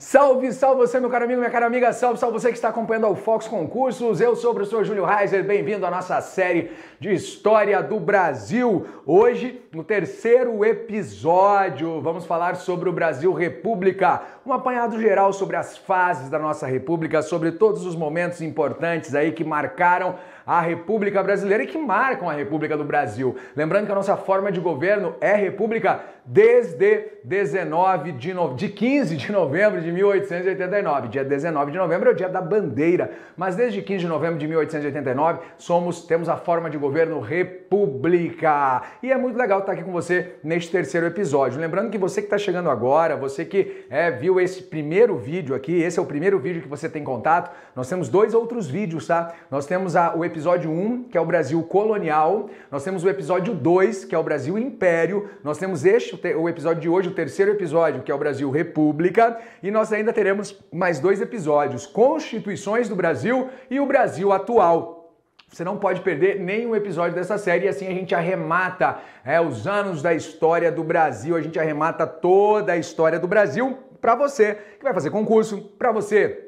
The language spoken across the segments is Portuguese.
Salve, salve você, meu caro amigo, minha cara amiga, salve, salve você que está acompanhando o Fox Concursos. Eu sou o professor Júlio Reiser, bem-vindo à nossa série de História do Brasil. Hoje, no terceiro episódio, vamos falar sobre o Brasil República, um apanhado geral sobre as fases da nossa República, sobre todos os momentos importantes aí que marcaram a República Brasileira e que marcam a República do Brasil. Lembrando que a nossa forma de governo é República desde 19 de, no... de 15 de novembro de 1889. Dia 19 de novembro é o dia da bandeira, mas desde 15 de novembro de 1889 somos temos a forma de governo república. E é muito legal estar aqui com você neste terceiro episódio. Lembrando que você que está chegando agora, você que é, viu esse primeiro vídeo aqui, esse é o primeiro vídeo que você tem contato, nós temos dois outros vídeos, tá? Nós temos a, o episódio episódio 1, que é o Brasil colonial, nós temos o episódio 2, que é o Brasil império, nós temos este, o episódio de hoje, o terceiro episódio, que é o Brasil república, e nós ainda teremos mais dois episódios, Constituições do Brasil e o Brasil atual. Você não pode perder nenhum episódio dessa série e assim a gente arremata é, os anos da história do Brasil, a gente arremata toda a história do Brasil para você que vai fazer concurso, para você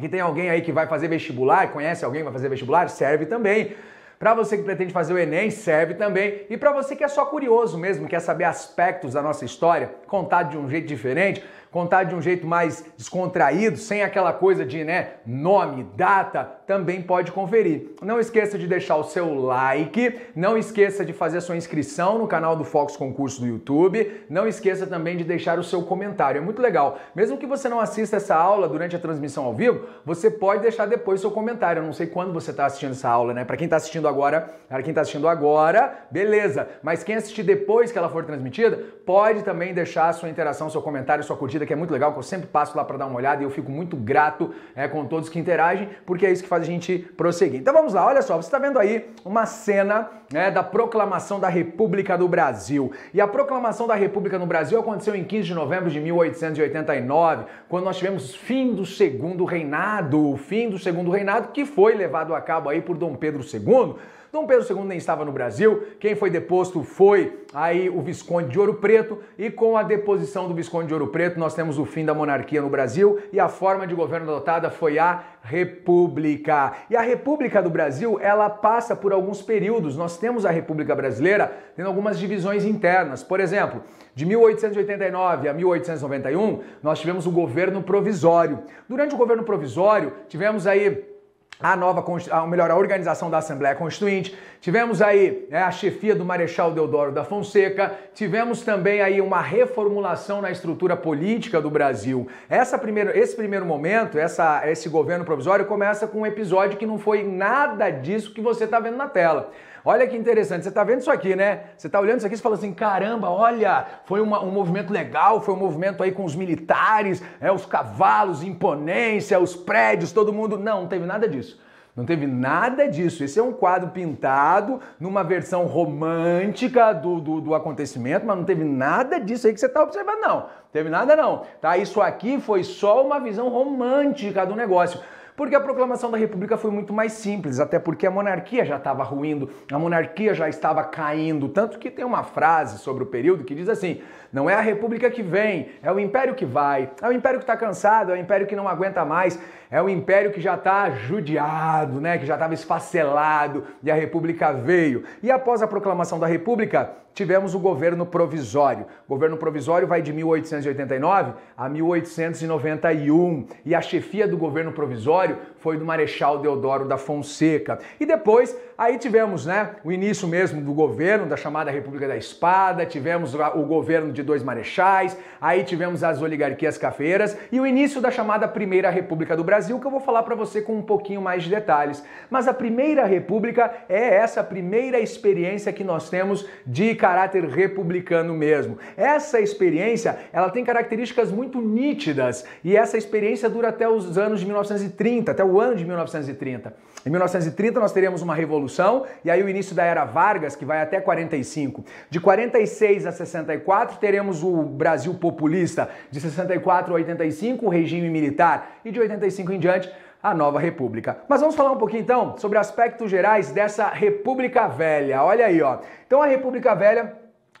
que tem alguém aí que vai fazer vestibular, conhece alguém que vai fazer vestibular, serve também. Para você que pretende fazer o Enem, serve também. E para você que é só curioso mesmo, quer saber aspectos da nossa história, contar de um jeito diferente, contar de um jeito mais descontraído, sem aquela coisa de, né, nome, data, também pode conferir. Não esqueça de deixar o seu like, não esqueça de fazer a sua inscrição no canal do Fox Concurso do YouTube, não esqueça também de deixar o seu comentário. É muito legal. Mesmo que você não assista essa aula durante a transmissão ao vivo, você pode deixar depois seu comentário. Eu não sei quando você está assistindo essa aula, né? Para quem está assistindo agora, para quem está assistindo agora, beleza. Mas quem assistir depois que ela for transmitida, pode também deixar sua interação, seu comentário, sua curtida curtida, que é muito legal, que eu sempre passo lá para dar uma olhada e eu fico muito grato é, com todos que interagem, porque é isso que faz a gente prosseguir. Então vamos lá, olha só, você está vendo aí uma cena né, da proclamação da República do Brasil. E a proclamação da República no Brasil aconteceu em 15 de novembro de 1889, quando nós tivemos fim do segundo reinado, o fim do segundo reinado que foi levado a cabo aí por Dom Pedro II Dom Pedro II nem estava no Brasil, quem foi deposto foi aí o Visconde de Ouro Preto, e com a deposição do Visconde de Ouro Preto, nós temos o fim da monarquia no Brasil e a forma de governo adotada foi a República. E a República do Brasil, ela passa por alguns períodos. Nós temos a República Brasileira tendo algumas divisões internas. Por exemplo, de 1889 a 1891, nós tivemos o governo provisório. Durante o governo provisório, tivemos aí a nova, ou melhor, a organização da Assembleia Constituinte, tivemos aí né, a chefia do Marechal Deodoro da Fonseca, tivemos também aí uma reformulação na estrutura política do Brasil. Essa primeiro, esse primeiro momento, essa, esse governo provisório começa com um episódio que não foi nada disso que você está vendo na tela. Olha que interessante, você está vendo isso aqui, né? Você está olhando isso aqui e falando assim, caramba, olha, foi uma, um movimento legal, foi um movimento aí com os militares, é, os cavalos, imponência, os prédios, todo mundo... Não, não teve nada disso. Não teve nada disso. Esse é um quadro pintado numa versão romântica do, do, do acontecimento, mas não teve nada disso aí que você está observando, não. não. Teve nada, não. Tá? Isso aqui foi só uma visão romântica do negócio. Porque a proclamação da República foi muito mais simples, até porque a monarquia já estava ruindo, a monarquia já estava caindo. Tanto que tem uma frase sobre o período que diz assim: não é a República que vem, é o Império que vai, é o Império que está cansado, é o Império que não aguenta mais. É um império que já está judiado, né? que já estava esfacelado, e a República veio. E após a proclamação da República, tivemos o governo provisório. O governo provisório vai de 1889 a 1891 e a chefia do governo provisório foi do Marechal Deodoro da Fonseca. E depois, aí tivemos, né, o início mesmo do governo da chamada República da Espada, tivemos o governo de dois marechais, aí tivemos as oligarquias cafeiras e o início da chamada Primeira República do Brasil Brasil que eu vou falar para você com um pouquinho mais de detalhes. Mas a Primeira República é essa primeira experiência que nós temos de caráter republicano mesmo. Essa experiência, ela tem características muito nítidas e essa experiência dura até os anos de 1930, até o ano de 1930. Em 1930 nós teremos uma revolução e aí o início da era Vargas, que vai até 45. De 46 a 64 teremos o Brasil populista, de 64 a 85 o regime militar e de 85 em diante a nova república. Mas vamos falar um pouquinho então sobre aspectos gerais dessa república velha. Olha aí, ó. Então a república velha,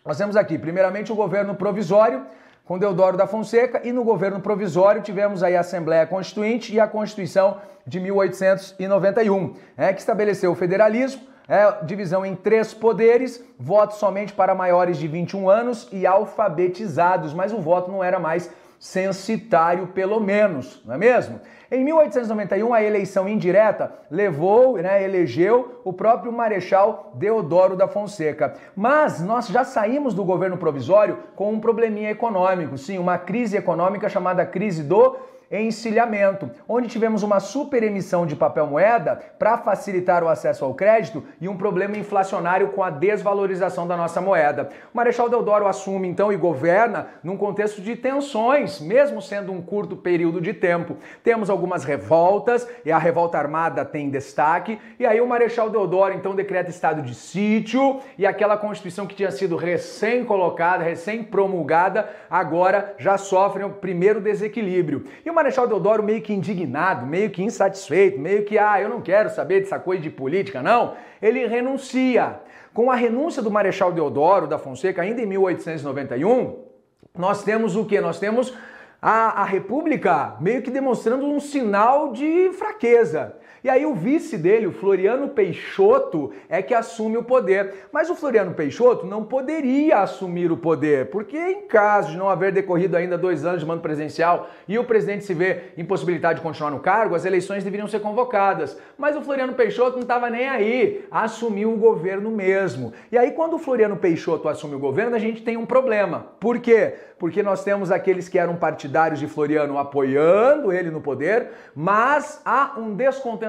nós temos aqui, primeiramente o governo provisório, com Deodoro da Fonseca e no governo provisório tivemos aí a Assembleia Constituinte e a Constituição de 1891, né, que estabeleceu o federalismo, é, divisão em três poderes, voto somente para maiores de 21 anos e alfabetizados, mas o voto não era mais censitário, pelo menos, não é mesmo? Em 1891, a eleição indireta levou, né, elegeu o próprio Marechal Deodoro da Fonseca. Mas nós já saímos do governo provisório com um probleminha econômico, sim, uma crise econômica chamada crise do encilhamento, onde tivemos uma superemissão de papel moeda para facilitar o acesso ao crédito e um problema inflacionário com a desvalorização da nossa moeda. O Marechal Deodoro assume então e governa num contexto de tensões, mesmo sendo um curto período de tempo. Temos algumas revoltas e a revolta armada tem destaque, e aí o Marechal Deodoro então decreta estado de sítio e aquela constituição que tinha sido recém colocada, recém promulgada, agora já sofre o primeiro desequilíbrio. E Marechal Deodoro meio que indignado, meio que insatisfeito, meio que, ah, eu não quero saber dessa coisa de política, não, ele renuncia. Com a renúncia do Marechal Deodoro da Fonseca, ainda em 1891, nós temos o que? Nós temos a, a República meio que demonstrando um sinal de fraqueza. E aí o vice dele, o Floriano Peixoto, é que assume o poder. Mas o Floriano Peixoto não poderia assumir o poder, porque em caso de não haver decorrido ainda dois anos de mando presidencial e o presidente se ver impossibilitado de continuar no cargo, as eleições deveriam ser convocadas. Mas o Floriano Peixoto não estava nem aí, assumiu o governo mesmo. E aí quando o Floriano Peixoto assume o governo, a gente tem um problema. Por quê? Porque nós temos aqueles que eram partidários de Floriano apoiando ele no poder, mas há um descontentamento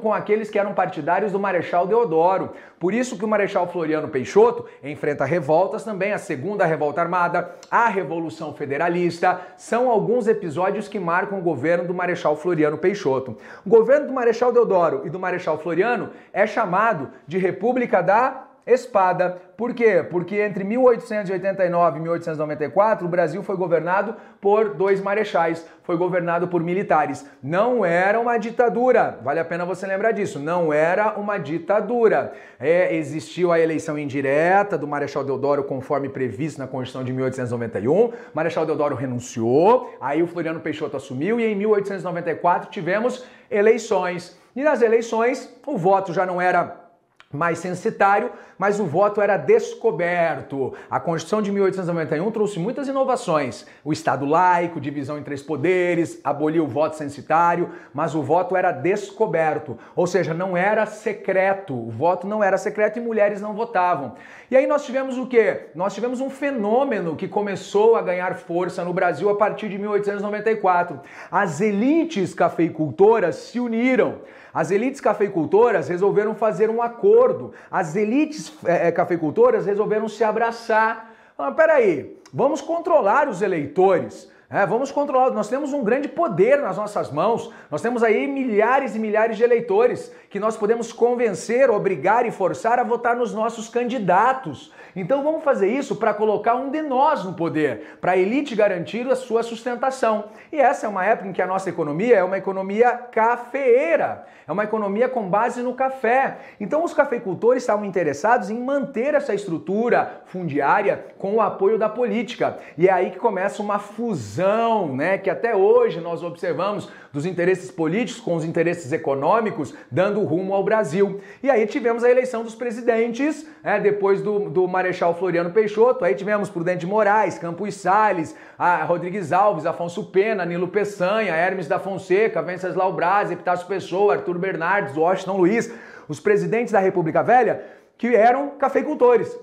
com aqueles que eram partidários do Marechal Deodoro. Por isso que o Marechal Floriano Peixoto enfrenta revoltas também, a Segunda Revolta Armada, a Revolução Federalista, são alguns episódios que marcam o governo do Marechal Floriano Peixoto. O governo do Marechal Deodoro e do Marechal Floriano é chamado de República da espada. Por quê? Porque entre 1889 e 1894 o Brasil foi governado por dois marechais, foi governado por militares. Não era uma ditadura, vale a pena você lembrar disso, não era uma ditadura. É, existiu a eleição indireta do Marechal Deodoro conforme previsto na Constituição de 1891, Marechal Deodoro renunciou, aí o Floriano Peixoto assumiu e em 1894 tivemos eleições. E nas eleições o voto já não era mais censitário, mas o voto era descoberto. A Constituição de 1891 trouxe muitas inovações. O Estado laico, divisão em três poderes, aboliu o voto censitário, mas o voto era descoberto, ou seja, não era secreto. O voto não era secreto e mulheres não votavam. E aí nós tivemos o quê? Nós tivemos um fenômeno que começou a ganhar força no Brasil a partir de 1894. As elites cafeicultoras se uniram as elites cafeicultoras resolveram fazer um acordo. As elites é, é cafeicultoras resolveram se abraçar. Ah, peraí, vamos controlar os eleitores. É, vamos controlar. Nós temos um grande poder nas nossas mãos. Nós temos aí milhares e milhares de eleitores que nós podemos convencer, obrigar e forçar a votar nos nossos candidatos. Então vamos fazer isso para colocar um de nós no poder, para a elite garantir a sua sustentação. E essa é uma época em que a nossa economia é uma economia cafeeira, é uma economia com base no café. Então os cafeicultores estavam interessados em manter essa estrutura fundiária com o apoio da política. E é aí que começa uma fusão confusão, né, que até hoje nós observamos dos interesses políticos com os interesses econômicos dando rumo ao Brasil. E aí tivemos a eleição dos presidentes, né, depois do, do Marechal Floriano Peixoto, aí tivemos Prudente Moraes, Campos Salles, a Rodrigues Alves, Afonso Pena, Nilo Peçanha, Hermes da Fonseca, Venceslau Braz, Epitácio Pessoa, Arthur Bernardes, Washington Luiz, os presidentes da República Velha, que eram cafeicultores,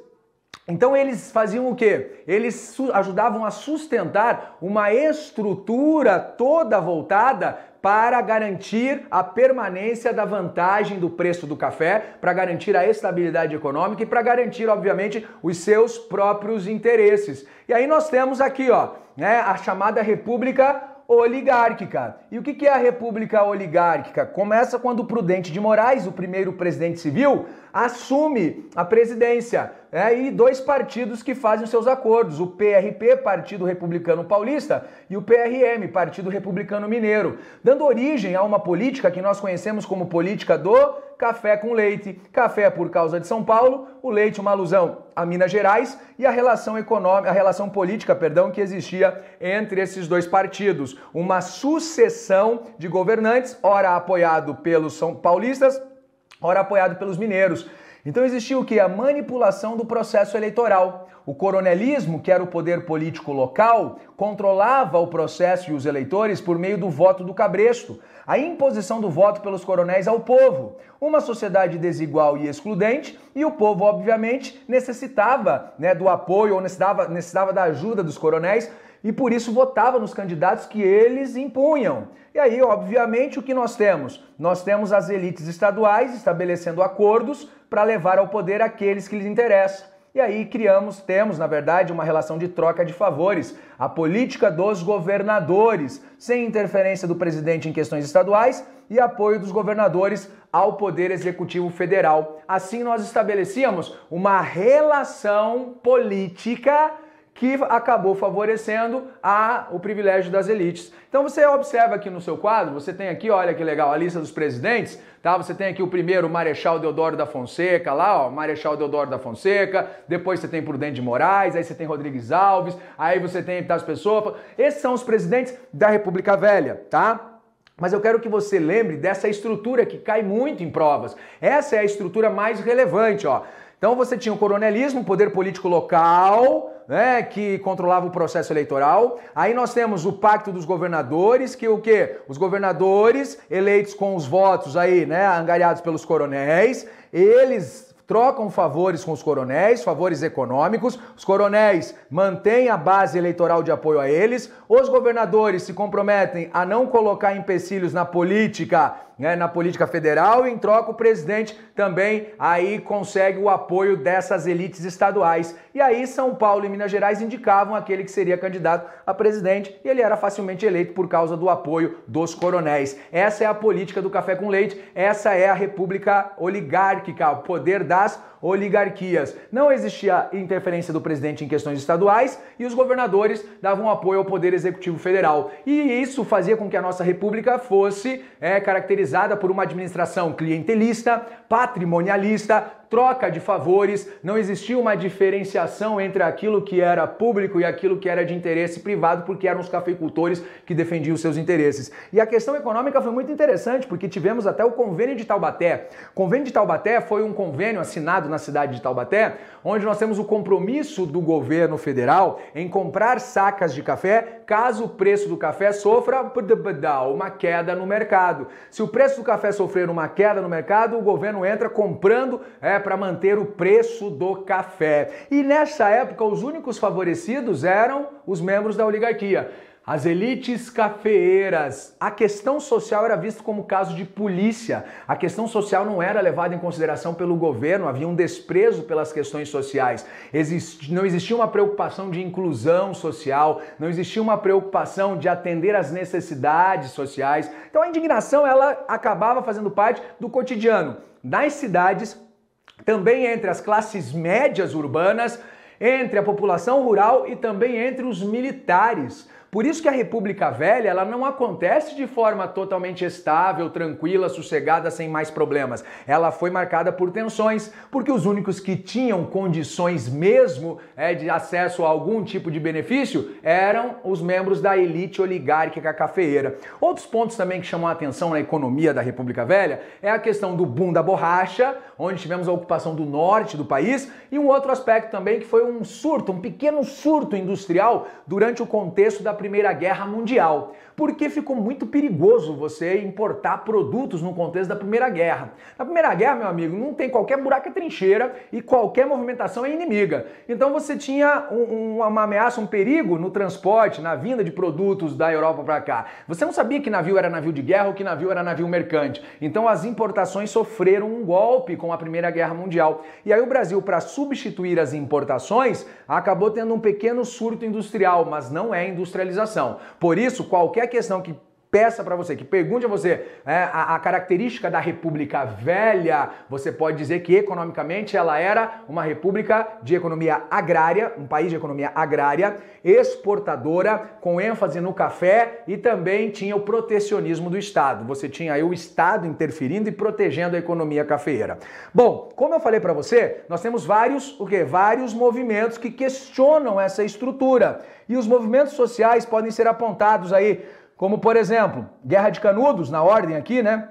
então eles faziam o quê? Eles ajudavam a sustentar uma estrutura toda voltada para garantir a permanência da vantagem do preço do café, para garantir a estabilidade econômica e para garantir, obviamente, os seus próprios interesses. E aí nós temos aqui, ó, né, a chamada República oligárquica. E o que é a República Oligárquica? Começa quando Prudente de Moraes, o primeiro presidente civil, assume a presidência. É, e dois partidos que fazem os seus acordos: o PRP, Partido Republicano Paulista, e o PRM, Partido Republicano Mineiro, dando origem a uma política que nós conhecemos como política do café com leite. Café por causa de São Paulo, o leite uma alusão a Minas Gerais e a relação econômica, a relação política, perdão, que existia entre esses dois partidos, uma sucessão de governantes, ora apoiado pelos são paulistas, ora apoiado pelos mineiros. Então existia o que? A manipulação do processo eleitoral. O coronelismo, que era o poder político local, controlava o processo e os eleitores por meio do voto do cabresto, a imposição do voto pelos coronéis ao povo. Uma sociedade desigual e excludente, e o povo, obviamente, necessitava né, do apoio ou necessitava, necessitava da ajuda dos coronéis e por isso votava nos candidatos que eles impunham. E aí, obviamente, o que nós temos? Nós temos as elites estaduais estabelecendo acordos para levar ao poder aqueles que lhes interessam. E aí criamos, temos, na verdade, uma relação de troca de favores, a política dos governadores, sem interferência do presidente em questões estaduais e apoio dos governadores ao poder executivo federal. Assim nós estabelecíamos uma relação política que acabou favorecendo a, o privilégio das elites. Então você observa aqui no seu quadro, você tem aqui, olha que legal, a lista dos presidentes, tá? Você tem aqui o primeiro, Marechal Deodoro da Fonseca, lá, ó, Marechal Deodoro da Fonseca, depois você tem Prudente de Moraes, aí você tem Rodrigues Alves, aí você tem Epitácio Pessoa. Esses são os presidentes da República Velha, tá? Mas eu quero que você lembre dessa estrutura que cai muito em provas. Essa é a estrutura mais relevante, ó. Então você tinha o coronelismo, poder político local, né, que controlava o processo eleitoral. Aí nós temos o pacto dos governadores, que o quê? Os governadores eleitos com os votos aí, né, angariados pelos coronéis, eles trocam favores com os coronéis, favores econômicos, os coronéis mantêm a base eleitoral de apoio a eles, os governadores se comprometem a não colocar empecilhos na política né, na política federal e em troca o presidente também aí consegue o apoio dessas elites estaduais. E aí São Paulo e Minas Gerais indicavam aquele que seria candidato a presidente e ele era facilmente eleito por causa do apoio dos coronéis. Essa é a política do café com leite, essa é a república oligárquica, o poder das oligarquias. Não existia interferência do presidente em questões estaduais e os governadores davam apoio ao poder executivo federal. E isso fazia com que a nossa república fosse é, caracterizada caracterizada por uma administração clientelista, patrimonialista, troca de favores, não existia uma diferenciação entre aquilo que era público e aquilo que era de interesse privado, porque eram os cafeicultores que defendiam seus interesses. E a questão econômica foi muito interessante, porque tivemos até o convênio de Taubaté. O convênio de Taubaté foi um convênio assinado na cidade de Taubaté, onde nós temos o compromisso do governo federal em comprar sacas de café caso o preço do café sofra uma queda no mercado. Se o preço do café sofrer uma queda no mercado, o governo entra comprando é, para manter o preço do café. E nessa época, os únicos favorecidos eram os membros da oligarquia. As elites cafeeiras. A questão social era vista como caso de polícia. A questão social não era levada em consideração pelo governo, havia um desprezo pelas questões sociais. Não existia uma preocupação de inclusão social, não existia uma preocupação de atender às necessidades sociais. Então a indignação ela acabava fazendo parte do cotidiano. Nas cidades, também entre as classes médias urbanas, entre a população rural e também entre os militares. Por isso que a República Velha ela não acontece de forma totalmente estável, tranquila, sossegada, sem mais problemas. Ela foi marcada por tensões, porque os únicos que tinham condições mesmo é, de acesso a algum tipo de benefício eram os membros da elite oligárquica cafeeira. Outros pontos também que chamam a atenção na economia da República Velha é a questão do boom da borracha, onde tivemos a ocupação do norte do país, e um outro aspecto também que foi um surto, um pequeno surto industrial durante o contexto da Primeira Guerra Mundial porque ficou muito perigoso você importar produtos no contexto da Primeira Guerra. Na Primeira Guerra, meu amigo, não tem qualquer buraco é trincheira e qualquer movimentação é inimiga. Então você tinha um, uma ameaça, um perigo no transporte, na vinda de produtos da Europa para cá. Você não sabia que navio era navio de guerra ou que navio era navio mercante. Então as importações sofreram um golpe com a Primeira Guerra Mundial. E aí o Brasil, para substituir as importações, acabou tendo um pequeno surto industrial, mas não é industrialização. Por isso, qualquer qualquer questão que peça para você, que pergunte a você é, a, a, característica da República Velha, você pode dizer que economicamente ela era uma república de economia agrária, um país de economia agrária, exportadora, com ênfase no café e também tinha o protecionismo do Estado. Você tinha aí o Estado interferindo e protegendo a economia cafeeira. Bom, como eu falei para você, nós temos vários, o quê? Vários movimentos que questionam essa estrutura. E os movimentos sociais podem ser apontados aí como, por exemplo, Guerra de Canudos, na ordem aqui, né?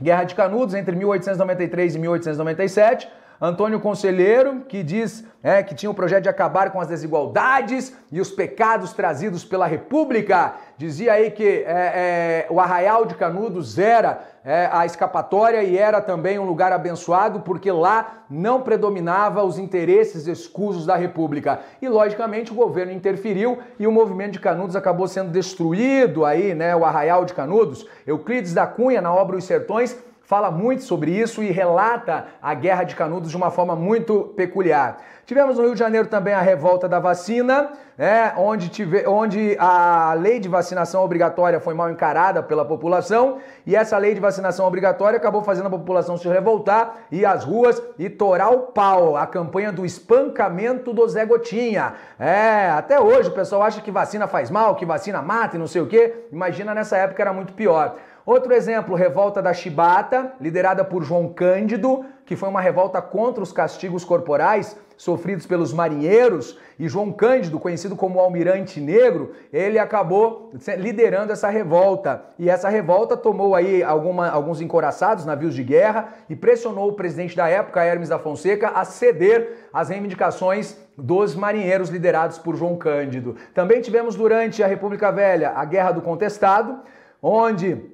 Guerra de Canudos entre 1893 e 1897 Antônio Conselheiro, que diz é, que tinha o projeto de acabar com as desigualdades e os pecados trazidos pela República, dizia aí que é, é, o Arraial de Canudos era é, a escapatória e era também um lugar abençoado, porque lá não predominava os interesses escusos da República. E, logicamente, o governo interferiu e o movimento de Canudos acabou sendo destruído aí, né, o Arraial de Canudos. Euclides da Cunha, na obra Os Sertões, fala muito sobre isso e relata a Guerra de Canudos de uma forma muito peculiar. Tivemos no Rio de Janeiro também a revolta da vacina, né, onde, tive, onde a lei de vacinação obrigatória foi mal encarada pela população e essa lei de vacinação obrigatória acabou fazendo a população se revoltar, ir às ruas e torar o pau. A campanha do espancamento do Zé Gotinha. É, até hoje o pessoal acha que vacina faz mal, que vacina mata e não sei o quê. Imagina nessa época era muito pior. Outro exemplo, revolta da Chibata, liderada por João Cândido, que foi uma revolta contra os castigos corporais sofridos pelos marinheiros, e João Cândido, conhecido como Almirante Negro, ele acabou liderando essa revolta. E essa revolta tomou aí alguma, alguns encoraçados, navios de guerra, e pressionou o presidente da época, Hermes da Fonseca, a ceder às reivindicações dos marinheiros liderados por João Cândido. Também tivemos durante a República Velha a Guerra do Contestado, onde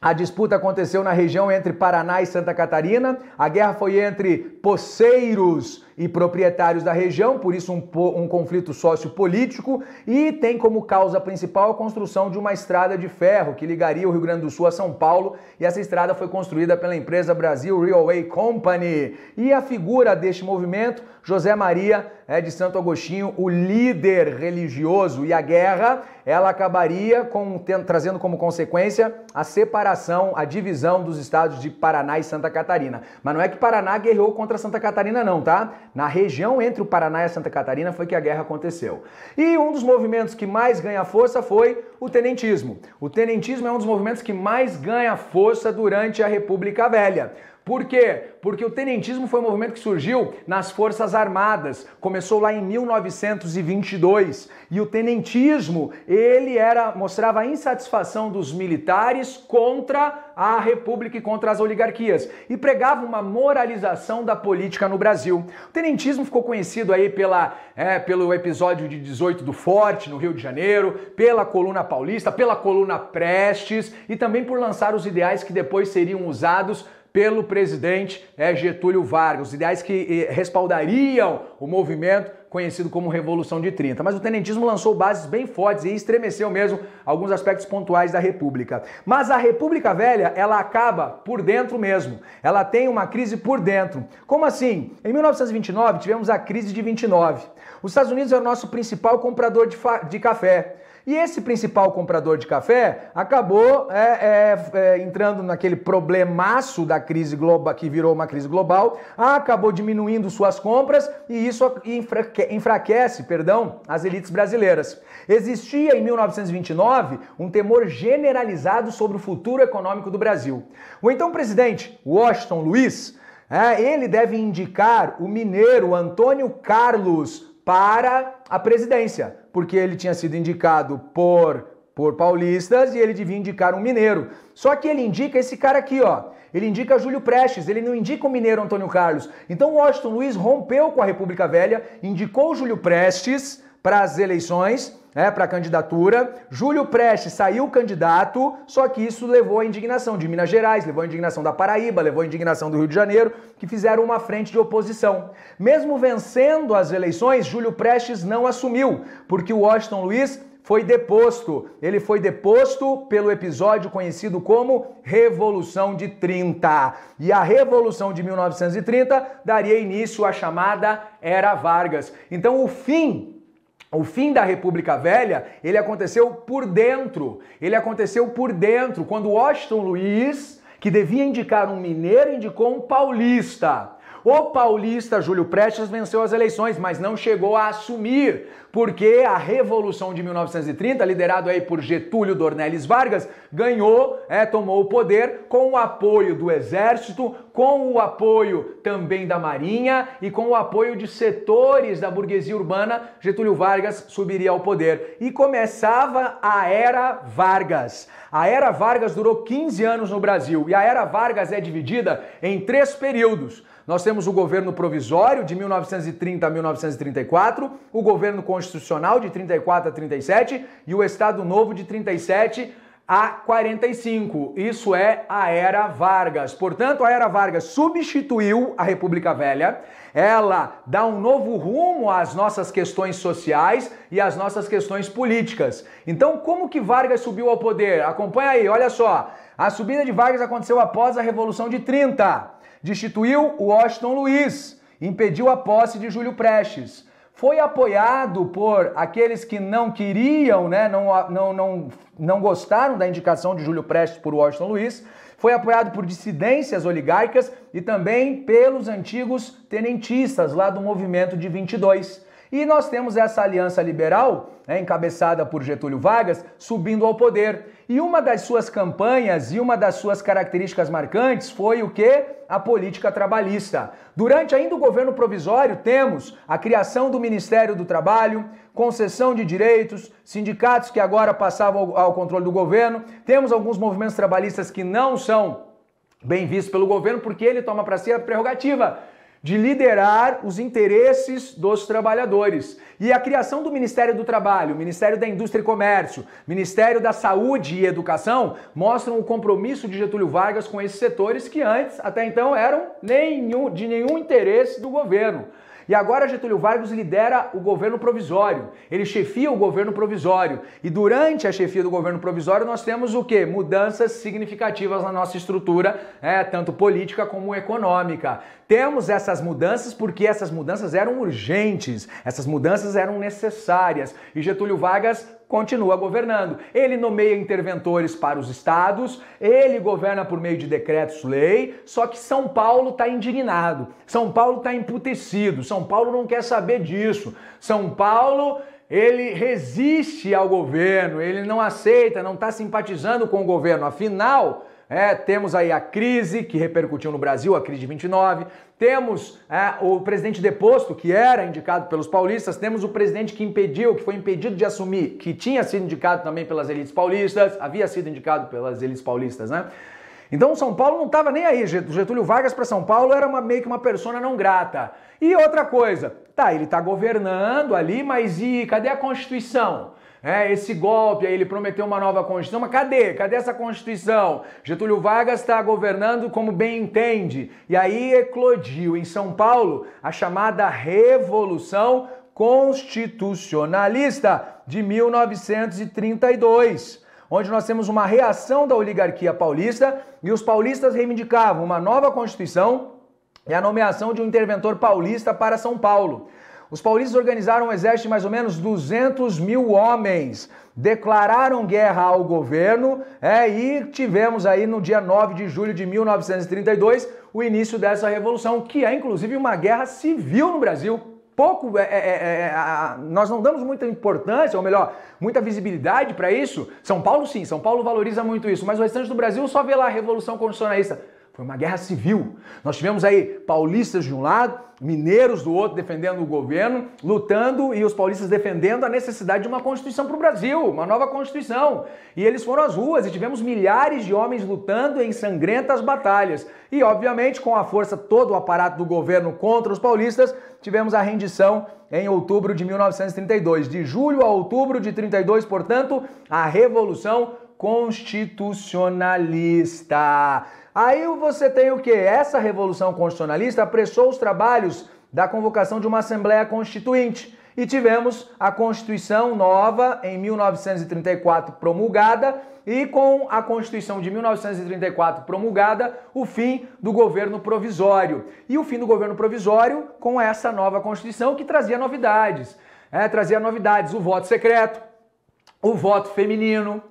a disputa aconteceu na região entre Paraná e Santa Catarina. A guerra foi entre poceiros e proprietários da região, por isso um, um conflito sociopolítico, e tem como causa principal a construção de uma estrada de ferro que ligaria o Rio Grande do Sul a São Paulo, e essa estrada foi construída pela empresa Brasil Railway Company. E a figura deste movimento, José Maria é, de Santo Agostinho, o líder religioso e a guerra, ela acabaria com, tendo, trazendo como consequência a separação, a divisão dos estados de Paraná e Santa Catarina. Mas não é que Paraná guerreou contra Santa Catarina não, tá? Na região entre o Paraná e a Santa Catarina foi que a guerra aconteceu. E um dos movimentos que mais ganha força foi o tenentismo. O tenentismo é um dos movimentos que mais ganha força durante a República Velha. Por quê? Porque o tenentismo foi um movimento que surgiu nas Forças Armadas, começou lá em 1922, e o tenentismo, ele era mostrava a insatisfação dos militares contra a república e contra as oligarquias e pregava uma moralização da política no Brasil. O tenentismo ficou conhecido aí pela, é, pelo episódio de 18 do Forte, no Rio de Janeiro, pela Coluna Paulista, pela Coluna Prestes e também por lançar os ideais que depois seriam usados pelo presidente é, Getúlio Vargas, ideais que eh, respaldariam o movimento conhecido como Revolução de 30. Mas o tenentismo lançou bases bem fortes e estremeceu mesmo alguns aspectos pontuais da República. Mas a República Velha, ela acaba por dentro mesmo. Ela tem uma crise por dentro. Como assim? Em 1929 tivemos a crise de 29. Os Estados Unidos é o nosso principal comprador de, de café. E esse principal comprador de café acabou é, é, é, entrando naquele problemaço da crise global, que virou uma crise global, acabou diminuindo suas compras e isso enfraquece, enfraquece perdão, as elites brasileiras. Existia em 1929 um temor generalizado sobre o futuro econômico do Brasil. O então presidente Washington Luiz, é, ele deve indicar o mineiro Antônio Carlos para a presidência porque ele tinha sido indicado por por paulistas e ele devia indicar um mineiro. Só que ele indica esse cara aqui, ó. Ele indica Júlio Prestes, ele não indica o mineiro Antônio Carlos. Então Washington Luiz rompeu com a República Velha, indicou Júlio Prestes para as eleições, né, para a candidatura. Júlio Prestes saiu candidato, só que isso levou à indignação de Minas Gerais, levou à indignação da Paraíba, levou à indignação do Rio de Janeiro, que fizeram uma frente de oposição. Mesmo vencendo as eleições, Júlio Prestes não assumiu, porque o Washington Luiz foi deposto. Ele foi deposto pelo episódio conhecido como Revolução de 30. E a Revolução de 1930 daria início à chamada Era Vargas. Então, o fim o fim da República Velha, ele aconteceu por dentro. Ele aconteceu por dentro, quando Washington Luiz, que devia indicar um mineiro, indicou um paulista. O paulista Júlio Prestes venceu as eleições, mas não chegou a assumir, porque a Revolução de 1930, liderado aí por Getúlio Dornelles Vargas, ganhou, é, tomou o poder com o apoio do Exército, com o apoio também da Marinha e com o apoio de setores da burguesia urbana, Getúlio Vargas subiria ao poder. E começava a Era Vargas. A Era Vargas durou 15 anos no Brasil e a Era Vargas é dividida em três períodos. Nós temos o governo provisório de 1930 a 1934, o governo constitucional de 34 a 37 e o Estado Novo de 37 a 45. Isso é a Era Vargas. Portanto, a Era Vargas substituiu a República Velha, ela dá um novo rumo às nossas questões sociais e às nossas questões políticas. Então, como que Vargas subiu ao poder? Acompanha aí, olha só. A subida de Vargas aconteceu após a Revolução de 30. Destituiu o Washington Luiz, impediu a posse de Júlio Prestes. Foi apoiado por aqueles que não queriam, né, não, não, não, não gostaram da indicação de Júlio Prestes por Washington Luiz. Foi apoiado por dissidências oligárquicas e também pelos antigos tenentistas lá do movimento de 22. E nós temos essa aliança liberal, né, encabeçada por Getúlio Vargas, subindo ao poder. E uma das suas campanhas e uma das suas características marcantes foi o que? A política trabalhista. Durante ainda o governo provisório, temos a criação do Ministério do Trabalho, concessão de direitos, sindicatos que agora passavam ao controle do governo, temos alguns movimentos trabalhistas que não são bem vistos pelo governo porque ele toma para si a prerrogativa de liderar os interesses dos trabalhadores. E a criação do Ministério do Trabalho, Ministério da Indústria e Comércio, Ministério da Saúde e Educação mostram o compromisso de Getúlio Vargas com esses setores que antes, até então, eram nenhum, de nenhum interesse do governo. E agora Getúlio Vargas lidera o governo provisório. Ele chefia o governo provisório. E durante a chefia do governo provisório nós temos o quê? Mudanças significativas na nossa estrutura, né? tanto política como econômica. Temos essas mudanças porque essas mudanças eram urgentes, essas mudanças eram necessárias e Getúlio Vargas continua governando. Ele nomeia interventores para os estados, ele governa por meio de decretos-lei, só que São Paulo está indignado, São Paulo está emputecido, São Paulo não quer saber disso. São Paulo ele resiste ao governo, ele não aceita, não está simpatizando com o governo. Afinal, é, temos aí a crise que repercutiu no Brasil, a crise de 29. Temos é, o presidente deposto, que era indicado pelos paulistas. Temos o presidente que impediu, que foi impedido de assumir, que tinha sido indicado também pelas elites paulistas, havia sido indicado pelas elites paulistas, né? Então São Paulo não estava nem aí. Getúlio Vargas para São Paulo era uma, meio que uma persona não grata. E outra coisa, tá, ele está governando ali, mas e cadê a Constituição? é, esse golpe, aí ele prometeu uma nova Constituição, mas cadê? Cadê essa Constituição? Getúlio Vargas está governando como bem entende. E aí eclodiu em São Paulo a chamada Revolução Constitucionalista de 1932 onde nós temos uma reação da oligarquia paulista e os paulistas reivindicavam uma nova Constituição e a nomeação de um interventor paulista para São Paulo. Os paulistas organizaram um exército de mais ou menos 200 mil homens, declararam guerra ao governo é, e tivemos aí no dia 9 de julho de 1932 o início dessa revolução, que é inclusive uma guerra civil no Brasil. Pouco, é, é, é, é nós não damos muita importância, ou melhor, muita visibilidade para isso. São Paulo, sim, São Paulo valoriza muito isso, mas o restante do Brasil só vê lá a Revolução Constitucionalista. Foi uma guerra civil. Nós tivemos aí paulistas de um lado, mineiros do outro defendendo o governo, lutando e os paulistas defendendo a necessidade de uma constituição para o Brasil, uma nova constituição. E eles foram às ruas e tivemos milhares de homens lutando em sangrentas batalhas. E, obviamente, com a força todo o aparato do governo contra os paulistas, tivemos a rendição em outubro de 1932. De julho a outubro de 32, portanto, a Revolução Constitucionalista. Aí você tem o que? Essa revolução constitucionalista apressou os trabalhos da convocação de uma Assembleia Constituinte. E tivemos a Constituição nova em 1934 promulgada e com a Constituição de 1934 promulgada, o fim do governo provisório. E o fim do governo provisório com essa nova Constituição que trazia novidades. É, trazia novidades, o voto secreto, o voto feminino,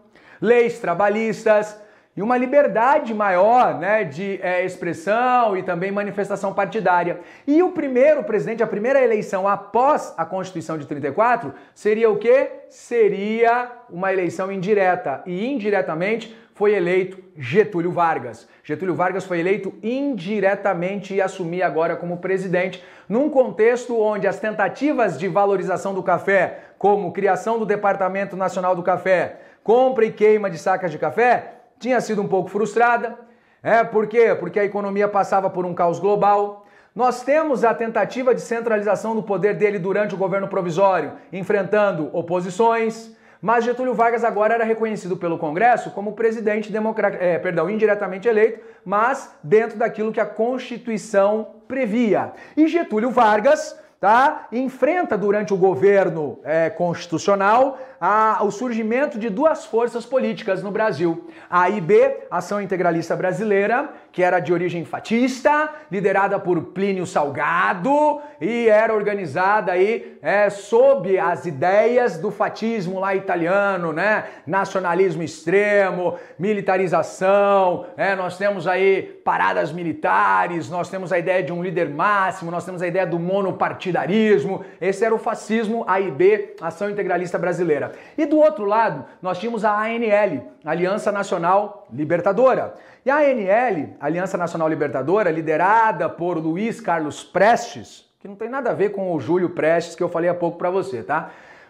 leis trabalhistas, e uma liberdade maior né, de é, expressão e também manifestação partidária. E o primeiro presidente, a primeira eleição após a Constituição de 34 seria o quê? Seria uma eleição indireta e indiretamente foi eleito Getúlio Vargas. Getúlio Vargas foi eleito indiretamente e assumia agora como presidente, num contexto onde as tentativas de valorização do café, como criação do Departamento Nacional do Café, compra e queima de sacas de café, tinha sido um pouco frustrada. É, por quê? Porque a economia passava por um caos global. Nós temos a tentativa de centralização do poder dele durante o governo provisório, enfrentando oposições. Mas Getúlio Vargas agora era reconhecido pelo Congresso como presidente democrático, é, perdão, indiretamente eleito, mas dentro daquilo que a Constituição previa. E Getúlio Vargas, tá, enfrenta durante o governo é, constitucional a, o surgimento de duas forças políticas no Brasil. A AIB, Ação Integralista Brasileira, que era de origem fatista, liderada por Plínio Salgado e era organizada aí é, sob as ideias do fatismo lá italiano, né? Nacionalismo extremo, militarização, é, nós temos aí paradas militares, nós temos a ideia de um líder máximo, nós temos a ideia do monopartidarismo. Esse era o fascismo AIB, Ação Integralista Brasileira. E do outro lado, nós tínhamos a ANL, Aliança Nacional Libertadora. E a ANL, Aliança Nacional Libertadora, liderada por Luiz Carlos Prestes, que não tem nada a ver com o Júlio Prestes que eu falei há pouco para você, tá?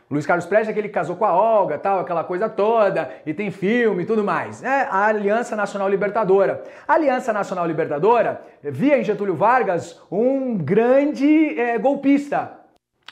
Luiz Carlos Prestes é que casou com a Olga, tal, aquela coisa toda, e tem filme e tudo mais. É a Aliança Nacional Libertadora. A Aliança Nacional Libertadora via em Getúlio Vargas um grande é, golpista,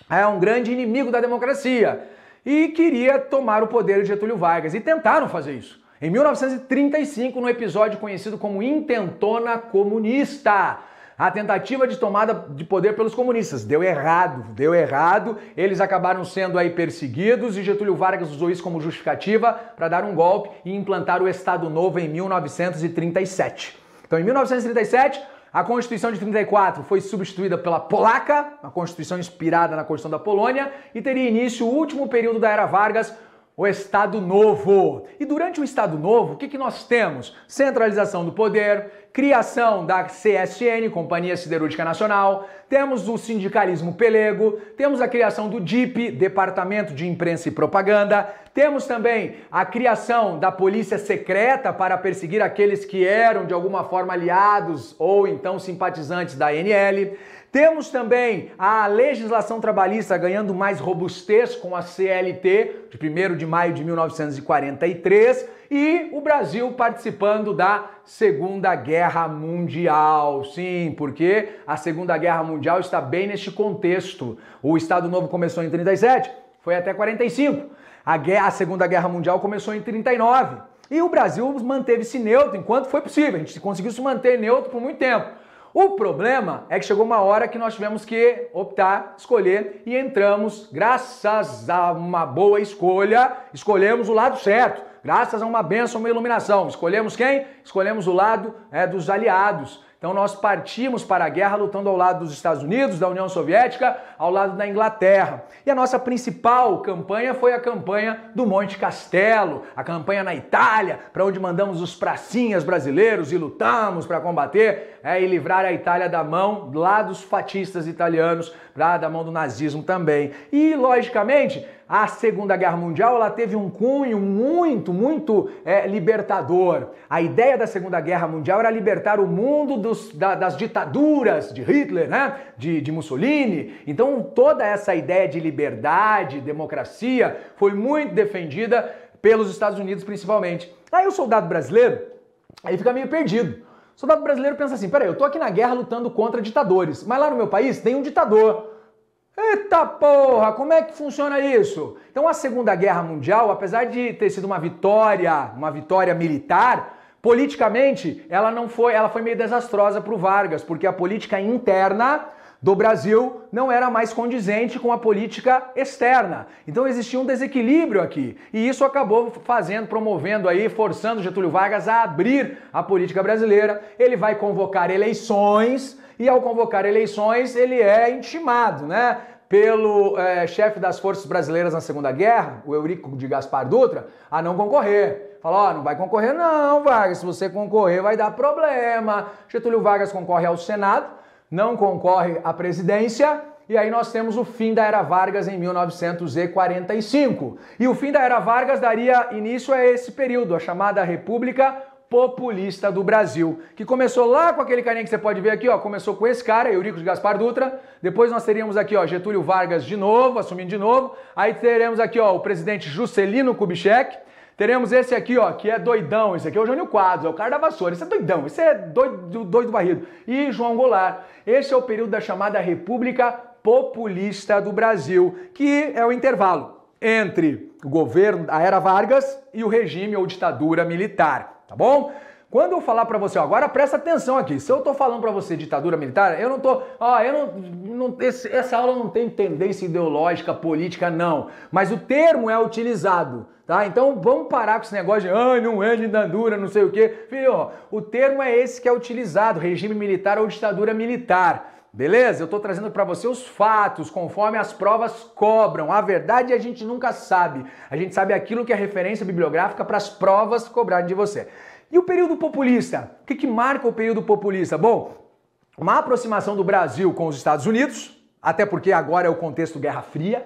é um grande inimigo da democracia e queria tomar o poder de Getúlio Vargas. E tentaram fazer isso. Em 1935, no episódio conhecido como Intentona Comunista, a tentativa de tomada de poder pelos comunistas. Deu errado, deu errado. Eles acabaram sendo aí perseguidos e Getúlio Vargas usou isso como justificativa para dar um golpe e implantar o Estado Novo em 1937. Então, em 1937, a Constituição de 34 foi substituída pela polaca, uma constituição inspirada na Constituição da Polônia, e teria início o último período da Era Vargas o Estado Novo. E durante o Estado Novo, o que, que nós temos? Centralização do poder, criação da CSN, Companhia Siderúrgica Nacional, temos o sindicalismo pelego, temos a criação do DIP, Departamento de Imprensa e Propaganda, temos também a criação da polícia secreta para perseguir aqueles que eram de alguma forma aliados ou então simpatizantes da ANL. Temos também a legislação trabalhista ganhando mais robustez com a CLT, de 1 de maio de 1943, e o Brasil participando da Segunda Guerra Mundial. Sim, porque a Segunda Guerra Mundial está bem neste contexto. O Estado Novo começou em 37, foi até 45. A, guerra, a Segunda Guerra Mundial começou em 39. E o Brasil manteve-se neutro enquanto foi possível. A gente conseguiu se manter neutro por muito tempo. O problema é que chegou uma hora que nós tivemos que optar, escolher e entramos, graças a uma boa escolha, escolhemos o lado certo, graças a uma bênção, uma iluminação. Escolhemos quem? Escolhemos o lado é, dos aliados. Então nós partimos para a guerra lutando ao lado dos Estados Unidos, da União Soviética, ao lado da Inglaterra. E a nossa principal campanha foi a campanha do Monte Castelo, a campanha na Itália, para onde mandamos os pracinhas brasileiros e lutamos para combater é, e livrar a Itália da mão lá dos fatistas italianos, da mão do nazismo também. E logicamente, a Segunda Guerra Mundial ela teve um cunho muito, muito é, libertador. A ideia da Segunda Guerra Mundial era libertar o mundo dos, da, das ditaduras de Hitler, né? de, de Mussolini. Então, toda essa ideia de liberdade, democracia, foi muito defendida pelos Estados Unidos principalmente. Aí o soldado brasileiro aí fica meio perdido. O soldado brasileiro pensa assim: peraí, eu tô aqui na guerra lutando contra ditadores, mas lá no meu país tem um ditador. Eita porra, como é que funciona isso? Então a Segunda Guerra Mundial, apesar de ter sido uma vitória, uma vitória militar, politicamente ela não foi, ela foi meio desastrosa para o Vargas, porque a política interna do Brasil não era mais condizente com a política externa. Então existia um desequilíbrio aqui. E isso acabou fazendo, promovendo aí, forçando Getúlio Vargas a abrir a política brasileira. Ele vai convocar eleições e ao convocar eleições ele é intimado, né? Pelo é, chefe das forças brasileiras na Segunda Guerra, o Eurico de Gaspar Dutra, a não concorrer. Fala, ó, não vai concorrer não, Vargas. Se você concorrer, vai dar problema. Getúlio Vargas concorre ao Senado, não concorre à presidência. E aí nós temos o fim da Era Vargas em 1945. E o fim da Era Vargas daria início a esse período, a chamada República populista do Brasil, que começou lá com aquele carinha que você pode ver aqui, ó, começou com esse cara, Eurico de Gaspar Dutra, depois nós teríamos aqui, ó, Getúlio Vargas de novo, assumindo de novo, aí teremos aqui, ó, o presidente Juscelino Kubitschek, Teremos esse aqui, ó, que é doidão. Esse aqui é o Jânio Quadros, é o cara da vassoura. Esse é doidão, esse é doido, doido barrido. E João Goulart. Esse é o período da chamada República Populista do Brasil, que é o intervalo entre o governo, a era Vargas e o regime ou ditadura militar, tá bom? Quando eu falar para você, ó, agora presta atenção aqui, se eu tô falando para você ditadura militar, eu não tô, ó, eu não, não esse, essa aula não tem tendência ideológica, política, não. Mas o termo é utilizado, tá? Então vamos parar com esse negócio de, ah, não é ditadura, não sei o quê. Filho, ó, o termo é esse que é utilizado, regime militar ou ditadura militar. Beleza? Eu estou trazendo para você os fatos, conforme as provas cobram. A verdade a gente nunca sabe. A gente sabe aquilo que é referência bibliográfica para as provas cobrarem de você. E o período populista? O que, que marca o período populista? Bom, uma aproximação do Brasil com os Estados Unidos, até porque agora é o contexto Guerra Fria,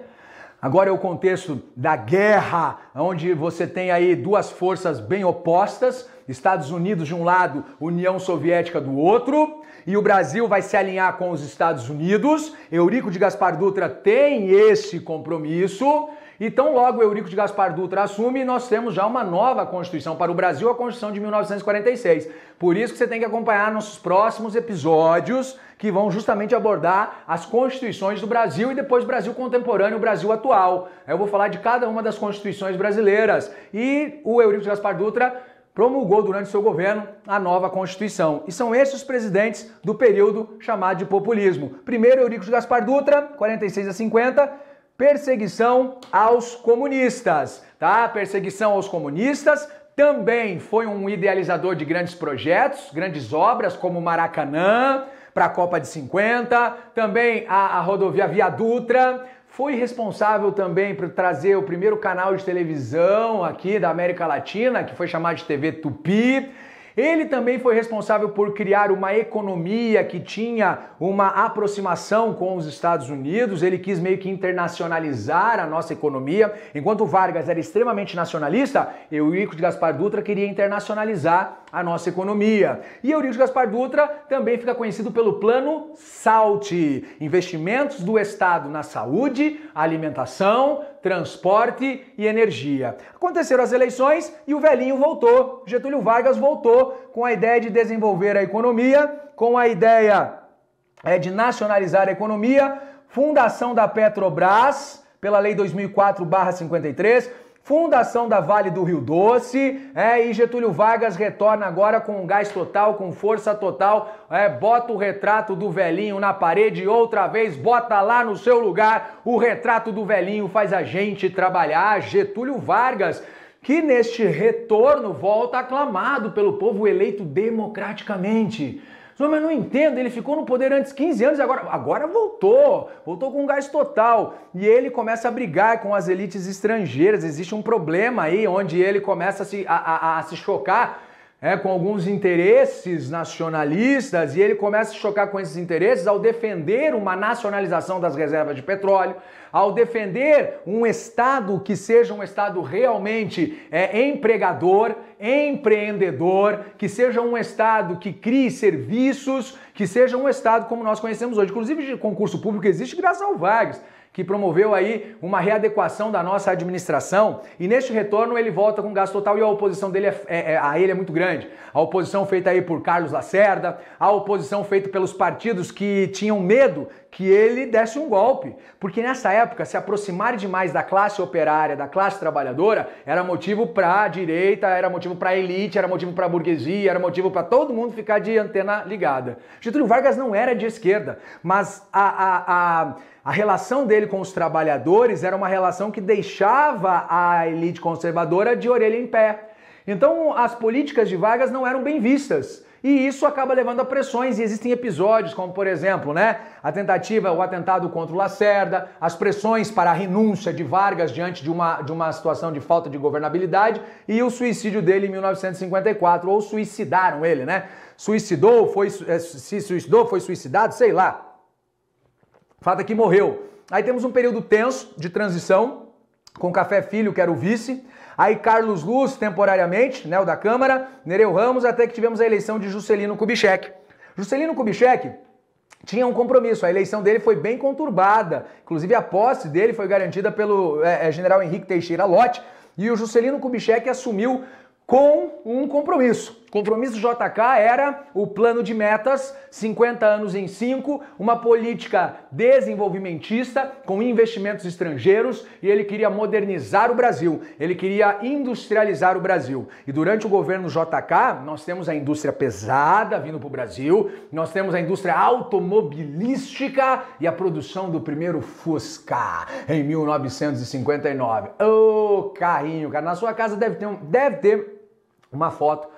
Agora é o contexto da guerra, onde você tem aí duas forças bem opostas, Estados Unidos de um lado, União Soviética do outro, e o Brasil vai se alinhar com os Estados Unidos. Eurico de Gaspar Dutra tem esse compromisso, então, logo Eurico de Gaspar Dutra assume e nós temos já uma nova Constituição para o Brasil, a Constituição de 1946. Por isso que você tem que acompanhar nossos próximos episódios que vão justamente abordar as constituições do Brasil e depois Brasil contemporâneo, Brasil atual. Eu vou falar de cada uma das constituições brasileiras. E o Eurico de Gaspar Dutra promulgou durante seu governo a nova Constituição. E são esses os presidentes do período chamado de populismo. Primeiro, Eurico de Gaspar Dutra, 46 a 50, perseguição aos comunistas, tá? Perseguição aos comunistas. Também foi um idealizador de grandes projetos, grandes obras como Maracanã para a Copa de 50, também a, a rodovia Via Dutra, foi responsável também por trazer o primeiro canal de televisão aqui da América Latina, que foi chamado de TV Tupi. Ele também foi responsável por criar uma economia que tinha uma aproximação com os Estados Unidos, ele quis meio que internacionalizar a nossa economia. Enquanto Vargas era extremamente nacionalista, Eurico de Gaspar Dutra queria internacionalizar a nossa economia. E Eurídio Gaspar Dutra também fica conhecido pelo plano SALT, investimentos do Estado na saúde, alimentação, transporte e energia. Aconteceram as eleições e o velhinho voltou, Getúlio Vargas voltou com a ideia de desenvolver a economia, com a ideia é de nacionalizar a economia, fundação da Petrobras pela lei 2004/53 fundação da Vale do Rio Doce, é, e Getúlio Vargas retorna agora com gás total, com força total, é, bota o retrato do velhinho na parede outra vez bota lá no seu lugar o retrato do velhinho, faz a gente trabalhar, ah, Getúlio Vargas que neste retorno volta aclamado pelo povo eleito democraticamente. Senhor, eu não entendo, ele ficou no poder antes 15 anos e agora, agora voltou, voltou com gás total. E ele começa a brigar com as elites estrangeiras, existe um problema aí onde ele começa a se, a, a, a se chocar é, com alguns interesses nacionalistas e ele começa a chocar com esses interesses ao defender uma nacionalização das reservas de petróleo, ao defender um Estado que seja um Estado realmente é, empregador, empreendedor, que seja um Estado que crie serviços, que seja um Estado como nós conhecemos hoje. Inclusive, de concurso público existe graças ao Vargas que promoveu aí uma readequação da nossa administração e neste retorno ele volta com gasto total e a oposição dele é, é, é, a ele é muito grande. A oposição feita aí por Carlos Lacerda, a oposição feita pelos partidos que tinham medo que ele desse um golpe, porque nessa época se aproximar demais da classe operária, da classe trabalhadora, era motivo para a direita, era motivo para a elite, era motivo para a burguesia, era motivo para todo mundo ficar de antena ligada. Getúlio Vargas não era de esquerda, mas a, a, a a relação dele com os trabalhadores era uma relação que deixava a elite conservadora de orelha em pé. Então, as políticas de Vargas não eram bem vistas. E isso acaba levando a pressões e existem episódios como, por exemplo, né, a tentativa, o atentado contra o Lacerda, as pressões para a renúncia de Vargas diante de uma, de uma situação de falta de governabilidade e o suicídio dele em 1954, ou suicidaram ele, né? Suicidou, foi, eh, se suicidou, foi suicidado, sei lá fato é que morreu. Aí temos um período tenso de transição, com Café Filho, que era o vice. Aí Carlos Luz, temporariamente, né, o da Câmara, Nereu Ramos, até que tivemos a eleição de Juscelino Kubitschek. Juscelino Kubitschek tinha um compromisso, a eleição dele foi bem conturbada, inclusive a posse dele foi garantida pelo é, é general Henrique Teixeira Lott, e o Juscelino Kubitschek assumiu com um compromisso, Compromisso JK era o plano de metas, 50 anos em 5, uma política desenvolvimentista com investimentos estrangeiros e ele queria modernizar o Brasil, ele queria industrializar o Brasil. E durante o governo JK, nós temos a indústria pesada vindo para o Brasil, nós temos a indústria automobilística e a produção do primeiro Fusca em 1959. Ô oh, carrinho, cara, na sua casa deve ter, um, deve ter uma foto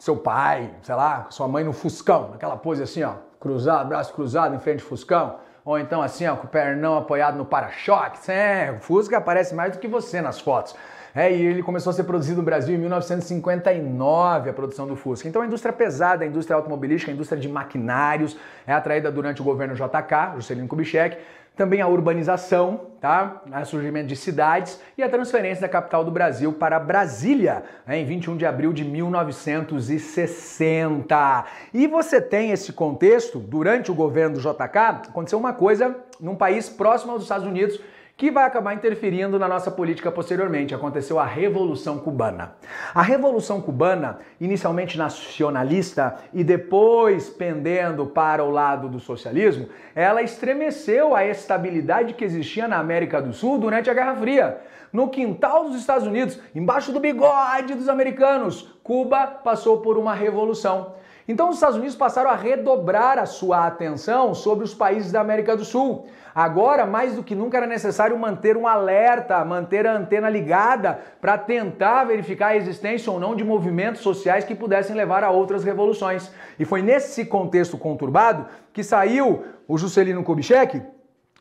seu pai, sei lá, sua mãe no Fuscão, naquela pose assim, ó, cruzado, braço cruzado em frente ao Fuscão, ou então assim, ó, com o pernão apoiado no para-choque. É, o Fusca aparece mais do que você nas fotos. É, e ele começou a ser produzido no Brasil em 1959, a produção do Fusca. Então a indústria é pesada, a indústria é automobilística, a indústria de maquinários é atraída durante o governo JK, Juscelino Kubitschek, também a urbanização, tá? O surgimento de cidades e a transferência da capital do Brasil para Brasília, né, em 21 de abril de 1960. E você tem esse contexto durante o governo do JK, aconteceu uma coisa num país próximo aos Estados Unidos que vai acabar interferindo na nossa política posteriormente. Aconteceu a Revolução Cubana. A Revolução Cubana, inicialmente nacionalista e depois pendendo para o lado do socialismo, ela estremeceu a estabilidade que existia na América do Sul durante a Guerra Fria. No quintal dos Estados Unidos, embaixo do bigode dos americanos, Cuba passou por uma revolução. Então, os Estados Unidos passaram a redobrar a sua atenção sobre os países da América do Sul. Agora, mais do que nunca, era necessário manter um alerta, manter a antena ligada para tentar verificar a existência ou não de movimentos sociais que pudessem levar a outras revoluções. E foi nesse contexto conturbado que saiu o Juscelino Kubitschek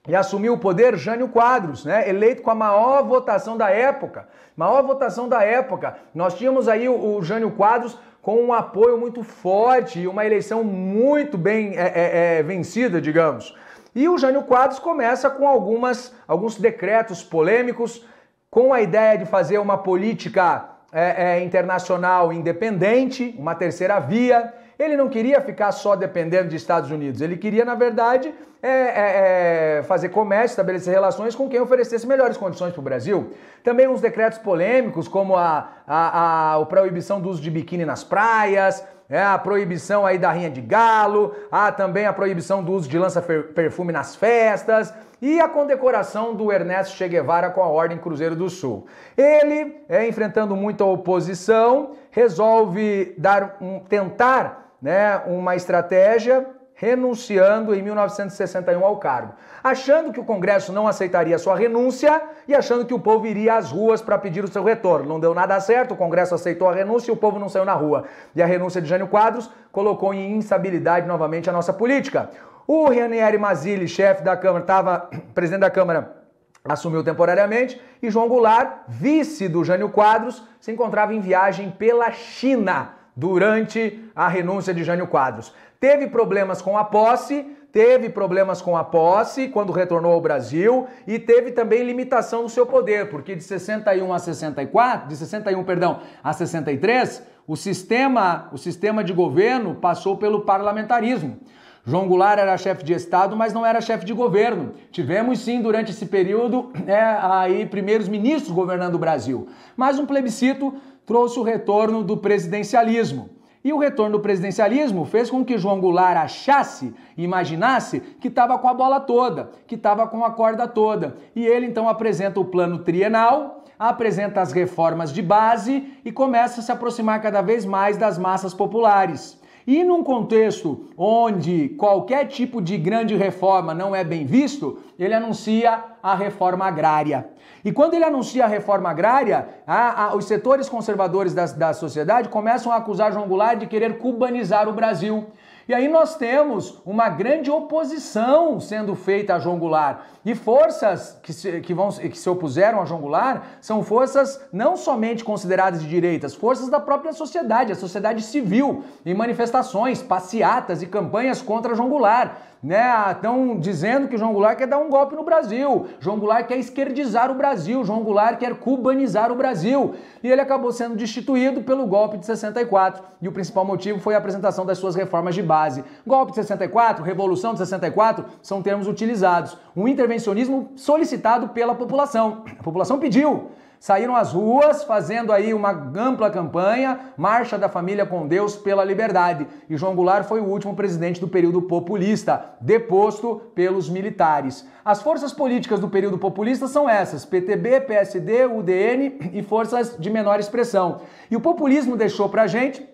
e assumiu o poder Jânio Quadros, né? eleito com a maior votação da época. Maior votação da época. Nós tínhamos aí o, o Jânio Quadros com um apoio muito forte e uma eleição muito bem é, é, é, vencida, digamos. E o Jânio Quadros começa com algumas, alguns decretos polêmicos, com a ideia de fazer uma política é, é internacional independente, uma terceira via. Ele não queria ficar só dependendo de Estados Unidos, ele queria, na verdade, é, é, é fazer comércio, estabelecer relações com quem oferecesse melhores condições para o Brasil. Também uns decretos polêmicos, como a, a, a, a proibição do uso de biquíni nas praias, é a proibição aí da rinha de galo, há também a proibição do uso de lança-perfume nas festas e a condecoração do Ernesto Che Guevara com a Ordem Cruzeiro do Sul. Ele, é, enfrentando muita oposição, resolve dar um, tentar né, uma estratégia renunciando em 1961 ao cargo, achando que o Congresso não aceitaria sua renúncia e achando que o povo iria às ruas para pedir o seu retorno. Não deu nada certo, o Congresso aceitou a renúncia e o povo não saiu na rua. E a renúncia de Jânio Quadros colocou em instabilidade novamente a nossa política. O Ranieri Mazzilli, chefe da Câmara, estava presidente da Câmara, assumiu temporariamente, e João Goulart, vice do Jânio Quadros, se encontrava em viagem pela China durante a renúncia de Jânio Quadros. Teve problemas com a posse, teve problemas com a posse quando retornou ao Brasil e teve também limitação do seu poder, porque de 61 a 64, de 61, perdão, a 63, o sistema, o sistema de governo passou pelo parlamentarismo. João Goulart era chefe de Estado, mas não era chefe de governo. Tivemos sim, durante esse período, né, aí primeiros ministros governando o Brasil. Mas um plebiscito trouxe o retorno do presidencialismo. E o retorno do presidencialismo fez com que João Goulart achasse, imaginasse que estava com a bola toda, que estava com a corda toda. E ele então apresenta o plano trienal, apresenta as reformas de base e começa a se aproximar cada vez mais das massas populares. E num contexto onde qualquer tipo de grande reforma não é bem visto, ele anuncia a reforma agrária. E quando ele anuncia a reforma agrária, a, a, os setores conservadores da, da sociedade começam a acusar João Goulart de querer cubanizar o Brasil e aí nós temos uma grande oposição sendo feita a João Goulart. E forças que se, que vão, que se opuseram a João Goulart são forças não somente consideradas de direitas, forças da própria sociedade, a sociedade civil, em manifestações, passeatas e campanhas contra João Goulart né? Estão ah, dizendo que João Goulart quer dar um golpe no Brasil. João Goulart quer esquerdizar o Brasil. João Goulart quer cubanizar o Brasil. E ele acabou sendo destituído pelo golpe de 64. E o principal motivo foi a apresentação das suas reformas de base. Golpe de 64, revolução de 64 são termos utilizados. Um intervencionismo solicitado pela população. A população pediu saíram às ruas fazendo aí uma ampla campanha, Marcha da Família com Deus pela Liberdade. E João Goulart foi o último presidente do período populista, deposto pelos militares. As forças políticas do período populista são essas: PTB, PSD, UDN e forças de menor expressão. E o populismo deixou pra gente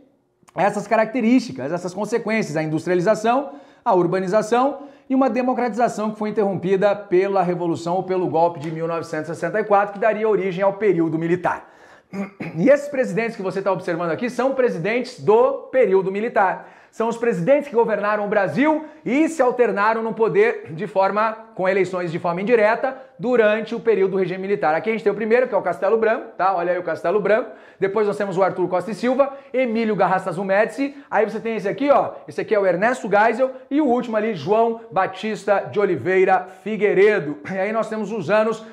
essas características, essas consequências, a industrialização a urbanização e uma democratização que foi interrompida pela Revolução ou pelo golpe de 1964, que daria origem ao período militar. E esses presidentes que você está observando aqui são presidentes do período militar são os presidentes que governaram o Brasil e se alternaram no poder de forma com eleições de forma indireta durante o período do regime militar. Aqui a gente tem o primeiro, que é o Castelo Branco, tá? Olha aí o Castelo Branco. Depois nós temos o Arthur Costa e Silva, Emílio Garrastazu Médici. Aí você tem esse aqui, ó. Esse aqui é o Ernesto Geisel e o último ali, João Batista de Oliveira Figueiredo. E aí nós temos os anos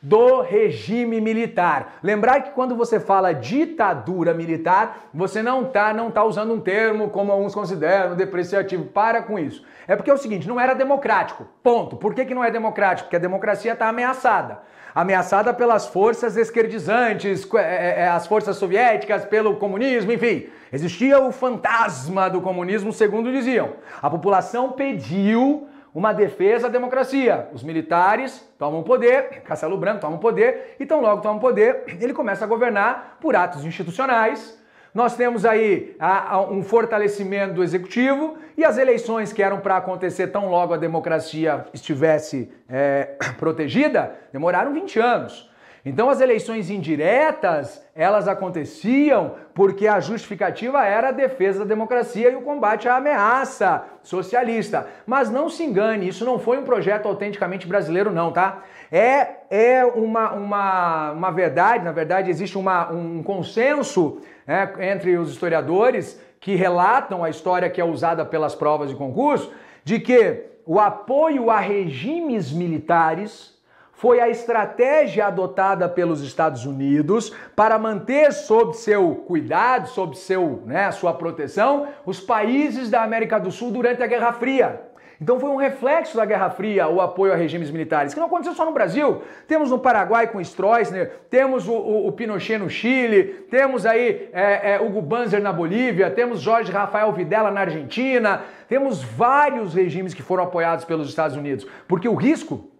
do regime militar. Lembrar que quando você fala ditadura militar, você não tá, não tá usando um termo como alguns consideram depreciativo. Para com isso. É porque é o seguinte, não era democrático. Ponto. Por que, que não é democrático? Porque a democracia está ameaçada. Ameaçada pelas forças esquerdizantes, é, é, é, as forças soviéticas, pelo comunismo, enfim. Existia o fantasma do comunismo, segundo diziam. A população pediu uma defesa à democracia. Os militares tomam poder, Castelo Branco tomam poder, então logo tomam poder, ele começa a governar por atos institucionais. Nós temos aí a, a, um fortalecimento do executivo e as eleições que eram para acontecer tão logo a democracia estivesse é, protegida demoraram 20 anos. Então as eleições indiretas, elas aconteciam porque a justificativa era a defesa da democracia e o combate à ameaça socialista. Mas não se engane, isso não foi um projeto autenticamente brasileiro não, tá? É, é uma, uma, uma verdade, na verdade existe uma, um consenso né, entre os historiadores que relatam a história que é usada pelas provas de concurso, de que o apoio a regimes militares foi a estratégia adotada pelos Estados Unidos para manter sob seu cuidado, sob seu, né, sua proteção, os países da América do Sul durante a Guerra Fria. Então foi um reflexo da Guerra Fria o apoio a regimes militares, que não aconteceu só no Brasil. Temos no Paraguai com Stroessner, temos o, o, o Pinochet no Chile, temos aí é, é, Hugo Banzer na Bolívia, temos Jorge Rafael Videla na Argentina, temos vários regimes que foram apoiados pelos Estados Unidos, porque o risco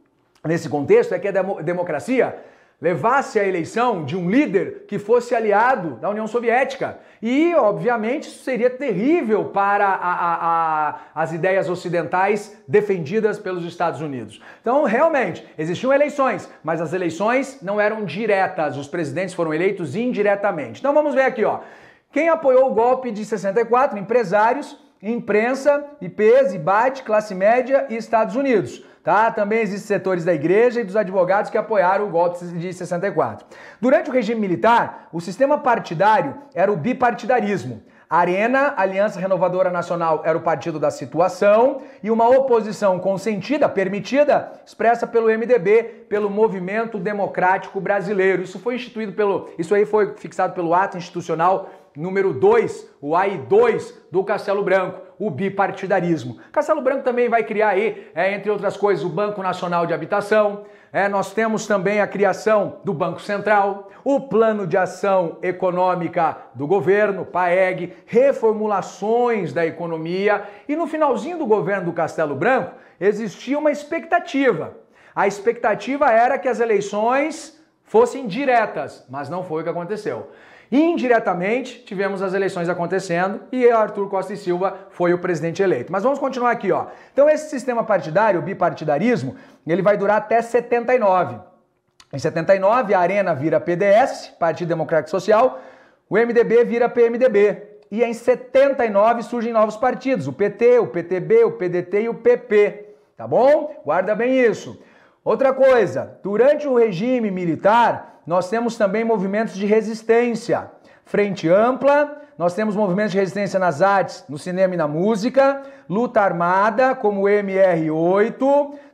nesse contexto é que a democracia levasse a eleição de um líder que fosse aliado da União Soviética. E, obviamente, isso seria terrível para a, a, a, as ideias ocidentais defendidas pelos Estados Unidos. Então, realmente, existiam eleições, mas as eleições não eram diretas, os presidentes foram eleitos indiretamente. Então, vamos ver aqui, ó. Quem apoiou o golpe de 64? Empresários, imprensa, IPs, IBAD, classe média e Estados Unidos. Tá? Também existem setores da igreja e dos advogados que apoiaram o golpe de 64. Durante o regime militar, o sistema partidário era o bipartidarismo. A Arena, Aliança Renovadora Nacional, era o partido da situação e uma oposição consentida, permitida, expressa pelo MDB, pelo Movimento Democrático Brasileiro. Isso foi instituído pelo, isso aí foi fixado pelo ato institucional Número 2, o AI2 do Castelo Branco, o bipartidarismo. Castelo Branco também vai criar aí, é, entre outras coisas, o Banco Nacional de Habitação. É, nós temos também a criação do Banco Central, o Plano de Ação Econômica do Governo, PAEG, reformulações da economia. E no finalzinho do governo do Castelo Branco, existia uma expectativa. A expectativa era que as eleições fossem diretas, mas não foi o que aconteceu. Indiretamente, tivemos as eleições acontecendo e Arthur Costa e Silva foi o presidente eleito. Mas vamos continuar aqui, ó. Então esse sistema partidário, o bipartidarismo, ele vai durar até 79. Em 79, a Arena vira PDS, Partido Democrático Social, o MDB vira PMDB. E em 79 surgem novos partidos, o PT, o PTB, o PDT e o PP, tá bom? Guarda bem isso. Outra coisa, durante o regime militar, nós temos também movimentos de resistência. Frente Ampla, nós temos movimentos de resistência nas artes, no cinema e na música, luta armada, como o MR8,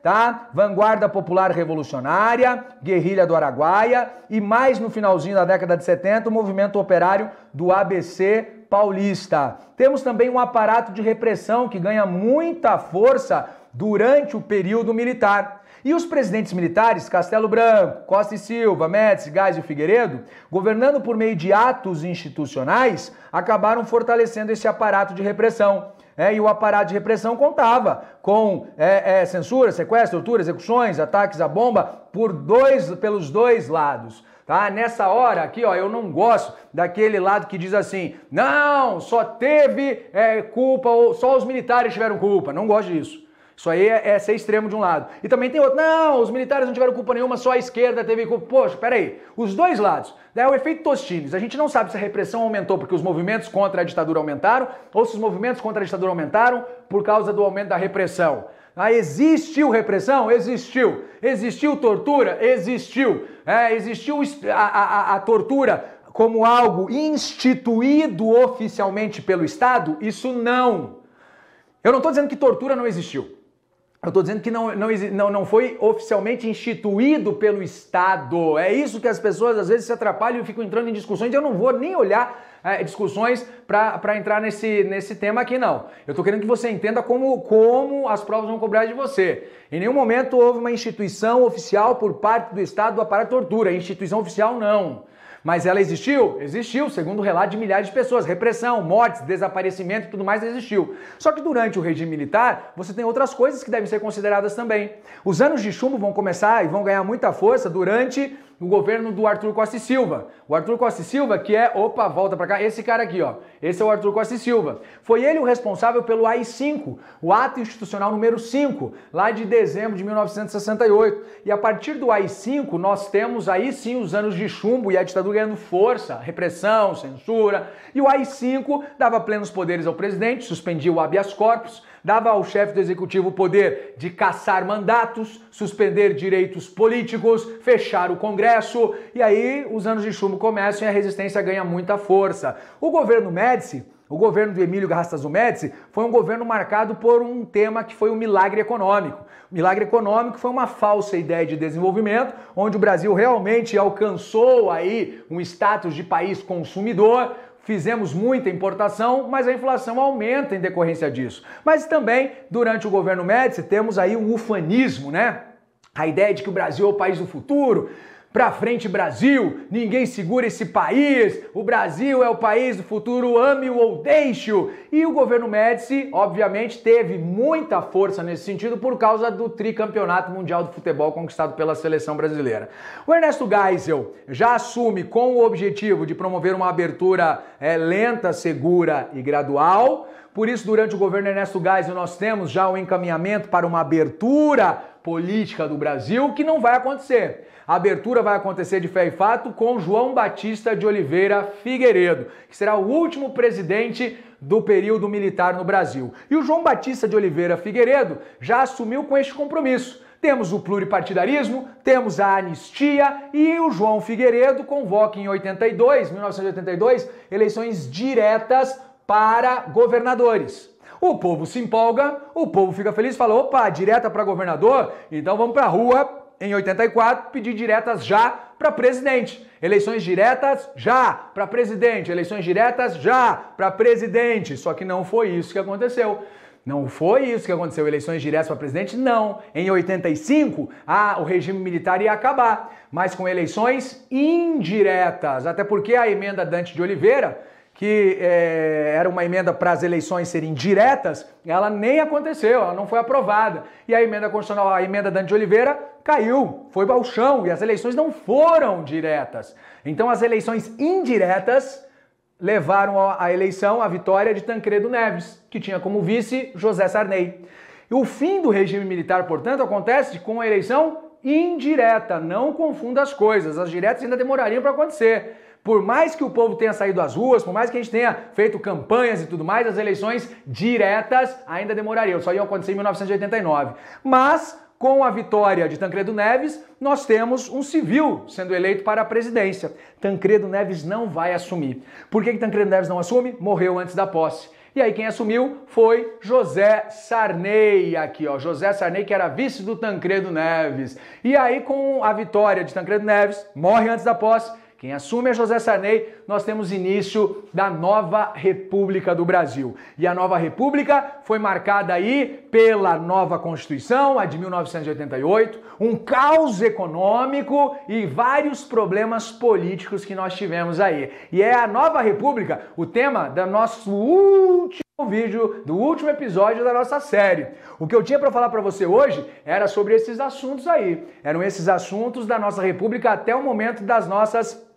tá? Vanguarda Popular Revolucionária, Guerrilha do Araguaia e mais no finalzinho da década de 70, o movimento operário do ABC paulista. Temos também um aparato de repressão que ganha muita força durante o período militar. E os presidentes militares, Castelo Branco, Costa e Silva, Médici, Gás e Figueiredo, governando por meio de atos institucionais, acabaram fortalecendo esse aparato de repressão. É, e o aparato de repressão contava com é, é, censura, sequestro, tortura, execuções, ataques à bomba por dois, pelos dois lados. Tá? Nessa hora aqui, ó, eu não gosto daquele lado que diz assim: não, só teve é, culpa, ou só os militares tiveram culpa. Não gosto disso. Isso aí é, é ser extremo de um lado. E também tem outro, não, os militares não tiveram culpa nenhuma, só a esquerda teve culpa. Poxa, peraí, os dois lados. Daí é o efeito Tostines. A gente não sabe se a repressão aumentou porque os movimentos contra a ditadura aumentaram ou se os movimentos contra a ditadura aumentaram por causa do aumento da repressão. Ah, existiu repressão? Existiu. Existiu tortura? Existiu. É, existiu a, a, a tortura como algo instituído oficialmente pelo Estado? Isso não. Eu não estou dizendo que tortura não existiu. Eu estou dizendo que não, não, não, não foi oficialmente instituído pelo Estado. É isso que as pessoas às vezes se atrapalham e ficam entrando em discussões. Eu não vou nem olhar é, discussões para entrar nesse, nesse tema aqui, não. Eu estou querendo que você entenda como, como as provas vão cobrar de você. Em nenhum momento houve uma instituição oficial por parte do Estado do aparato tortura. Instituição oficial, não. Mas ela existiu? Existiu, segundo o relato de milhares de pessoas. Repressão, mortes, desaparecimento e tudo mais existiu. Só que durante o regime militar, você tem outras coisas que devem ser consideradas também. Os anos de chumbo vão começar e vão ganhar muita força durante no governo do Arthur Costa e Silva. O Arthur Costa e Silva, que é, opa, volta para cá, esse cara aqui, ó. Esse é o Arthur Costa e Silva. Foi ele o responsável pelo AI-5, o ato institucional número 5, lá de dezembro de 1968. E a partir do AI-5, nós temos aí sim os anos de chumbo e a ditadura ganhando força, repressão, censura. E o AI-5 dava plenos poderes ao presidente, suspendia o habeas corpus, dava ao chefe do executivo o poder de caçar mandatos, suspender direitos políticos, fechar o Congresso, e aí os anos de chumbo começam e a resistência ganha muita força. O governo Médici o governo do Emílio Garrastazu Médici foi um governo marcado por um tema que foi um milagre econômico. O milagre econômico foi uma falsa ideia de desenvolvimento, onde o Brasil realmente alcançou aí um status de país consumidor, Fizemos muita importação, mas a inflação aumenta em decorrência disso. Mas também, durante o governo Médici, temos aí um ufanismo, né? A ideia de que o Brasil é o país do futuro, Pra frente, Brasil! Ninguém segura esse país! O Brasil é o país do futuro, ame-o ou deixe-o! E o governo Médici, obviamente, teve muita força nesse sentido por causa do tricampeonato mundial do futebol conquistado pela seleção brasileira. O Ernesto Geisel já assume com o objetivo de promover uma abertura é, lenta, segura e gradual. Por isso, durante o governo Ernesto Geisel, nós temos já o um encaminhamento para uma abertura política do Brasil, que não vai acontecer. A abertura vai acontecer de fé e fato com João Batista de Oliveira Figueiredo, que será o último presidente do período militar no Brasil. E o João Batista de Oliveira Figueiredo já assumiu com este compromisso. Temos o pluripartidarismo, temos a anistia e o João Figueiredo convoca em 82, 1982, eleições diretas para governadores. O povo se empolga, o povo fica feliz, fala: opa, direta para governador, então vamos para a rua em 84 pedir diretas já para presidente. Eleições diretas já para presidente, eleições diretas já para presidente. Só que não foi isso que aconteceu. Não foi isso que aconteceu, eleições diretas para presidente? Não. Em 85, ah, o regime militar ia acabar, mas com eleições indiretas. Até porque a emenda Dante de Oliveira que é, era uma emenda para as eleições serem diretas, ela nem aconteceu, ela não foi aprovada. E a emenda constitucional, a emenda Dante de Oliveira, caiu, foi ao chão e as eleições não foram diretas. Então as eleições indiretas levaram à eleição à vitória de Tancredo Neves, que tinha como vice José Sarney. E o fim do regime militar, portanto, acontece com a eleição indireta. Não confunda as coisas, as diretas ainda demorariam para acontecer. Por mais que o povo tenha saído às ruas, por mais que a gente tenha feito campanhas e tudo mais, as eleições diretas ainda demorariam. Só iam acontecer em 1989. Mas com a vitória de Tancredo Neves, nós temos um civil sendo eleito para a presidência. Tancredo Neves não vai assumir. Por que, que Tancredo Neves não assume? Morreu antes da posse. E aí quem assumiu foi José Sarney aqui, ó, José Sarney que era vice do Tancredo Neves. E aí com a vitória de Tancredo Neves, morre antes da posse, quem assume é José Sarney, nós temos início da nova República do Brasil. E a nova República foi marcada aí pela nova Constituição, a de 1988, um caos econômico e vários problemas políticos que nós tivemos aí. E é a nova República o tema do nosso último vídeo do último episódio da nossa série. O que eu tinha para falar para você hoje era sobre esses assuntos aí. Eram esses assuntos da nossa república até o momento das nossas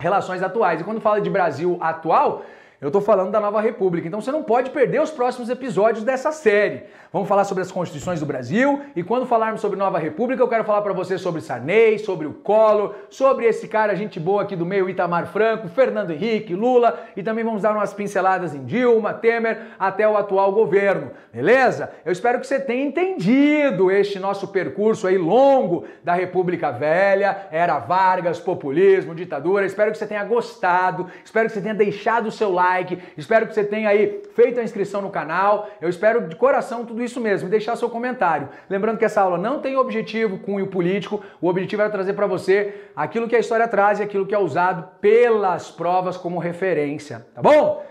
relações atuais. E quando fala de Brasil atual, eu estou falando da Nova República, então você não pode perder os próximos episódios dessa série. Vamos falar sobre as constituições do Brasil e quando falarmos sobre Nova República, eu quero falar para você sobre Sarney, sobre o Collor, sobre esse cara gente boa aqui do meio, Itamar Franco, Fernando Henrique, Lula e também vamos dar umas pinceladas em Dilma, Temer, até o atual governo, beleza? Eu espero que você tenha entendido este nosso percurso aí longo da República Velha, era Vargas, populismo, ditadura. Espero que você tenha gostado, espero que você tenha deixado o seu like like. Espero que você tenha aí feito a inscrição no canal. Eu espero de coração tudo isso mesmo. deixar seu comentário. Lembrando que essa aula não tem objetivo cunho político. O objetivo é trazer para você aquilo que a história traz e aquilo que é usado pelas provas como referência. Tá bom?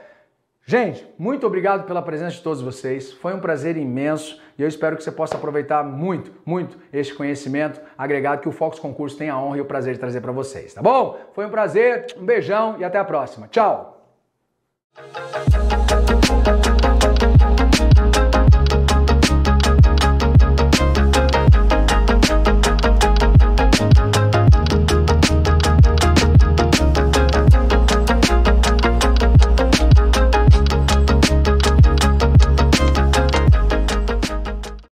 Gente, muito obrigado pela presença de todos vocês. Foi um prazer imenso e eu espero que você possa aproveitar muito, muito este conhecimento agregado que o Fox Concurso tem a honra e o prazer de trazer para vocês, tá bom? Foi um prazer, um beijão e até a próxima. Tchau! Thank you.